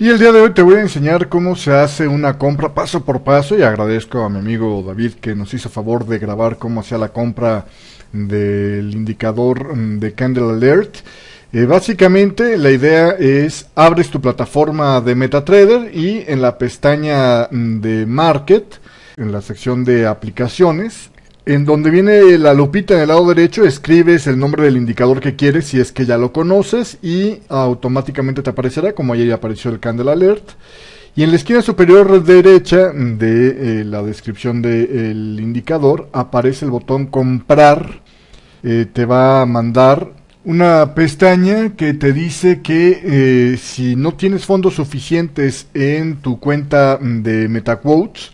Y el día de hoy te voy a enseñar cómo se hace una compra paso por paso y agradezco a mi amigo David que nos hizo favor de grabar cómo hacía la compra del indicador mm, de Candle Alert. Eh, básicamente la idea es abres tu plataforma de MetaTrader y en la pestaña mm, de Market, en la sección de aplicaciones, en donde viene la lupita en el lado derecho, escribes el nombre del indicador que quieres si es que ya lo conoces y automáticamente te aparecerá, como ayer apareció el Candle Alert. Y en la esquina superior derecha de eh, la descripción del indicador aparece el botón comprar. Eh, te va a mandar una pestaña que te dice que eh, si no tienes fondos suficientes en tu cuenta de MetaQuotes,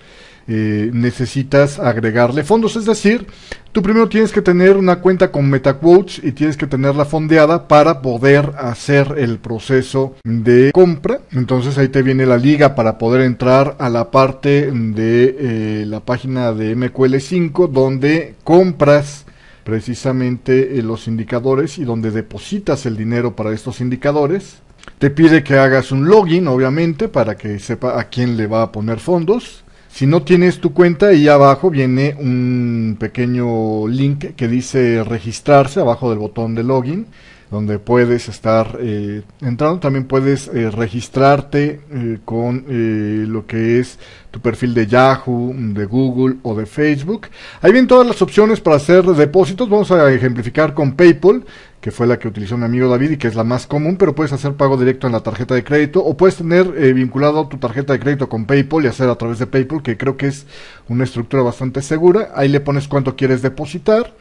eh, necesitas agregarle fondos. Es decir, tú primero tienes que tener una cuenta con MetaQuotes y tienes que tenerla fondeada para poder hacer el proceso de compra. Entonces ahí te viene la liga para poder entrar a la parte de eh, la página de MQL5 donde compras precisamente eh, los indicadores y donde depositas el dinero para estos indicadores. Te pide que hagas un login, obviamente, para que sepa a quién le va a poner fondos. Si no tienes tu cuenta, ahí abajo viene un pequeño link que dice registrarse, abajo del botón de login, donde puedes estar eh, entrando. También puedes eh, registrarte eh, con lo que es tu perfil de Yahoo, de Google o de Facebook. Ahí vienen todas las opciones para hacer depósitos. Vamos a ejemplificar con PayPal, que fue la que utilizó mi amigo David y que es la más común, pero puedes hacer pago directo en la tarjeta de crédito o puedes tener eh, vinculado tu tarjeta de crédito con PayPal y hacer a través de PayPal, que creo que es una estructura bastante segura. Ahí le pones cuánto quieres depositar.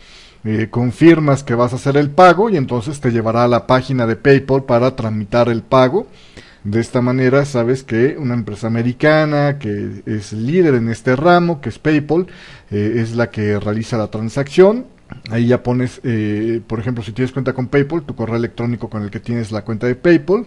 Eh, confirmas que vas a hacer el pago y entonces te llevará a la página de PayPal para tramitar el pago. De esta manera sabes que una empresa americana que es líder en este ramo, que es PayPal, eh, es la que realiza la transacción Ahí ya pones, eh, por ejemplo, si tienes cuenta con PayPal, tu correo electrónico con el que tienes la cuenta de PayPal,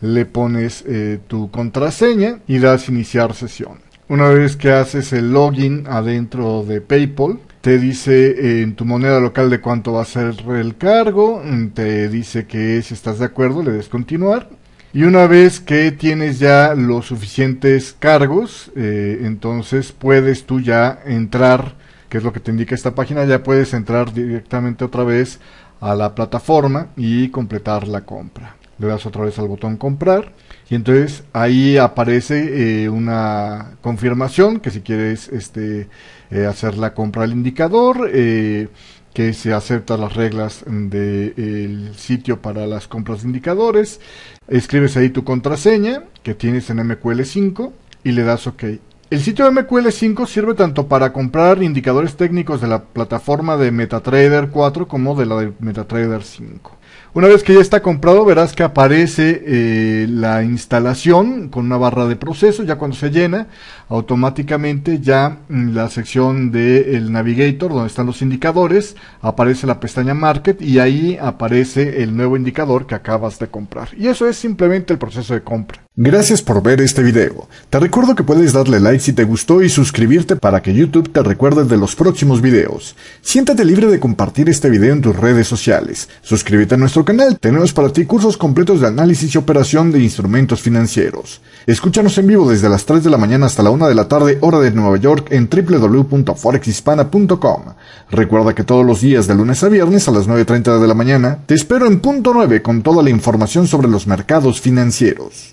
le pones eh, tu contraseña y das iniciar sesión. Una vez que haces el login adentro de PayPal, te dice eh, en tu moneda local de cuánto va a ser el cargo, mm, te dice que si estás de acuerdo le des continuar. Y una vez que tienes ya los suficientes cargos, entonces puedes tú ya entrar que es lo que te indica esta página, ya puedes entrar directamente otra vez a la plataforma y completar la compra. Le das otra vez al botón comprar y entonces ahí aparece eh, una confirmación que si quieres este, eh, hacer la compra al indicador, eh, que se aceptan las reglas del sitio para las compras de indicadores, escribes ahí tu contraseña que tienes en MQL5 y le das OK. El sitio MQL5 sirve tanto para comprar indicadores técnicos de la plataforma de MetaTrader 4 como de la de MetaTrader 5. Una vez que ya está comprado, verás que aparece eh, la instalación con una barra de proceso. Ya cuando se llena, automáticamente ya en mm, la sección del Navigator, donde están los indicadores, aparece la pestaña Market y ahí aparece el nuevo indicador que acabas de comprar. Y eso es simplemente el proceso de compra. Gracias por ver este video. Te recuerdo que puedes darle like si te gustó y suscribirte para que YouTube te recuerde de los próximos videos. Siéntate libre de compartir este video en tus redes sociales. Suscríbete a nuestro canal tenemos para ti cursos completos de análisis y operación de instrumentos financieros. Escúchanos en vivo desde las 3 de la mañana hasta la 1 de la tarde, hora de Nueva York, en www.forexhispana.com. Recuerda que todos los días de lunes a viernes a las 9.30 de la mañana te espero en punto 9 con toda la información sobre los mercados financieros.